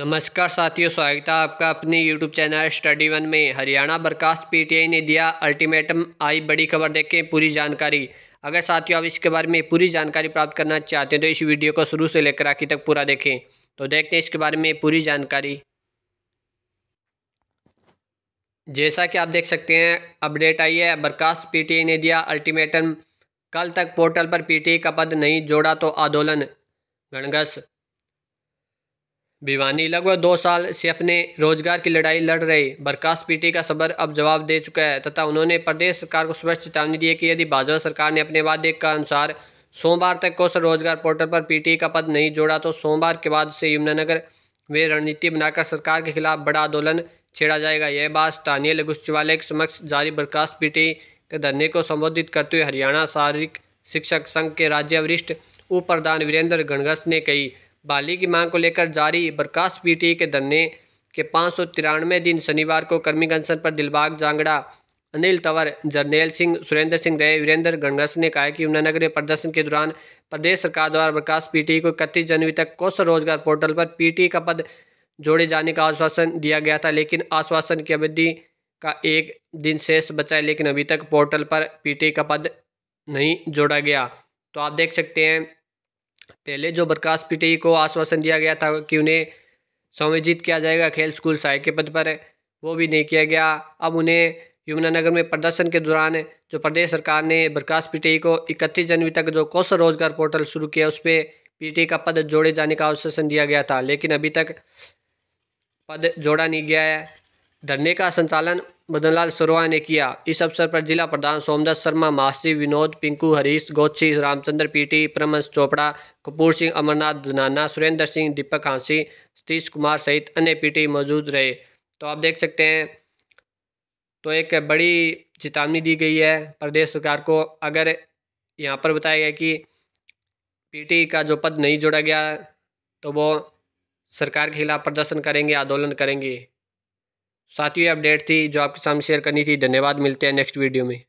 नमस्कार साथियों स्वागत है आपका अपने यूट्यूब चैनल स्टडी वन में हरियाणा बर्खास्त पीटीआई ने दिया अल्टीमेटम आई बड़ी खबर देखें पूरी जानकारी अगर साथियों आप इसके बारे में पूरी जानकारी प्राप्त करना चाहते हैं तो इस वीडियो को शुरू से लेकर आखिर तक पूरा देखें तो देखते हैं इसके बारे में पूरी जानकारी जैसा कि आप देख सकते हैं अपडेट आई है बर्खास्त पी ने दिया अल्टीमेटम कल तक पोर्टल पर पीटीआई का पद नहीं जोड़ा तो आंदोलन गणगस भिवानी लगभग दो साल से अपने रोजगार की लड़ाई लड़ रहे बरखास्त पीटी का सबर अब जवाब दे चुका है तथा उन्होंने प्रदेश सरकार को स्पष्ट चेतावनी दी है कि यदि भाजपा सरकार ने अपने वादे का अनुसार सोमवार तक कौशल रोजगार पोर्टल पर पीटी का पद नहीं जोड़ा तो सोमवार के बाद से यमुनानगर में रणनीति बनाकर सरकार के खिलाफ बड़ा आंदोलन छेड़ा जाएगा यह बात स्थानीय लघु सचिवालय के समक्ष जारी बर्खास्त पीटी के धरने को संबोधित करते हुए हरियाणा शारीरिक शिक्षक संघ के राज्य वरिष्ठ उप प्रधान वीरेंद्र गणगस ने कही बहाली की मांग को लेकर जारी बर्खास्त पीटीए के धरने के पाँच दिन शनिवार को कर्मी गंसन पर दिलबाग जांगड़ा अनिल तंवर जरनेल सिंह सुरेंद्र सिंह रे वीरेंद्र गणगस ने कहा कि यमुनानगर में प्रदर्शन के दौरान प्रदेश सरकार द्वारा बर्खास्त पीटी को इकतीस जनवरी तक कौशल रोजगार पोर्टल पर पीटीई का पद जोड़े जाने का आश्वासन दिया गया था लेकिन आश्वासन की अवधि का एक दिन शेष बचा है लेकिन अभी तक पोर्टल पर पीटी का पद नहीं जोड़ा गया तो आप देख सकते हैं पहले जो बरखास्त पीटीई को आश्वासन दिया गया था कि उन्हें संयोजित किया जाएगा खेल स्कूल सहायक के पद पर वो भी नहीं किया गया अब उन्हें यमुनानगर में प्रदर्शन के दौरान जो प्रदेश सरकार ने बरखास्त पीटी को इकतीस जनवरी तक जो कौशल रोजगार पोर्टल शुरू किया उस पर पीटी का पद जोड़े जाने का आश्वासन दिया गया था लेकिन अभी तक पद जोड़ा नहीं गया है धरने का संचालन मदनलाल सरोवा ने किया इस अवसर पर जिला प्रधान सोमदास शर्मा महासी विनोद पिंकू हरीश गोच्छी रामचंद्र पीटी परमंश चोपड़ा कपूर सिंह अमरनाथ धनाना सुरेंद्र सिंह दीपक हांसी सतीश कुमार सहित अन्य पीटी मौजूद रहे तो आप देख सकते हैं तो एक बड़ी चेतावनी दी गई है प्रदेश सरकार को अगर यहाँ पर बताया गया कि पीटी का जो पद नहीं जोड़ा गया तो वो सरकार के खिलाफ प्रदर्शन करेंगे आंदोलन करेंगे सातवीं अपडेट थी जो आपके सामने शेयर करनी थी धन्यवाद मिलते हैं नेक्स्ट वीडियो में